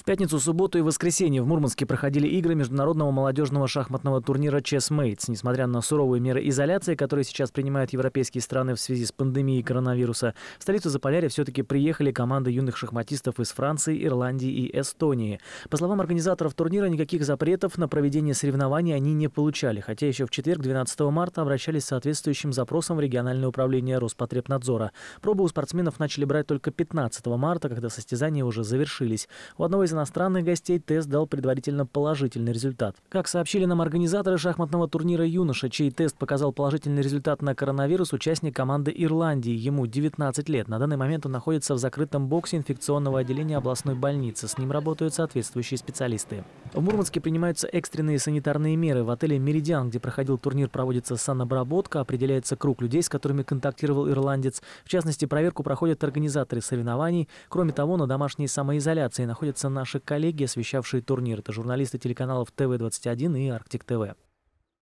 В пятницу, субботу и воскресенье в Мурманске проходили игры международного молодежного шахматного турнира Chess Mates. Несмотря на суровые меры изоляции, которые сейчас принимают европейские страны в связи с пандемией коронавируса, в столицу Заполярья все-таки приехали команды юных шахматистов из Франции, Ирландии и Эстонии. По словам организаторов турнира, никаких запретов на проведение соревнований они не получали, хотя еще в четверг, 12 марта, обращались с соответствующим запросом в региональное управление Роспотребнадзора. Пробы у спортсменов начали брать только 15 марта, когда состязания уже завершились. У одного из из иностранных гостей тест дал предварительно положительный результат. Как сообщили нам организаторы шахматного турнира «Юноша», чей тест показал положительный результат на коронавирус, участник команды Ирландии, ему 19 лет. На данный момент он находится в закрытом боксе инфекционного отделения областной больницы. С ним работают соответствующие специалисты. В Мурманске принимаются экстренные санитарные меры. В отеле «Меридиан», где проходил турнир, проводится санобработка, определяется круг людей, с которыми контактировал ирландец. В частности, проверку проходят организаторы соревнований. Кроме того, на домашней самоизоляции находятся на наши коллеги, освещавшие турнир. Это журналисты телеканалов ТВ-21 и Арктик ТВ.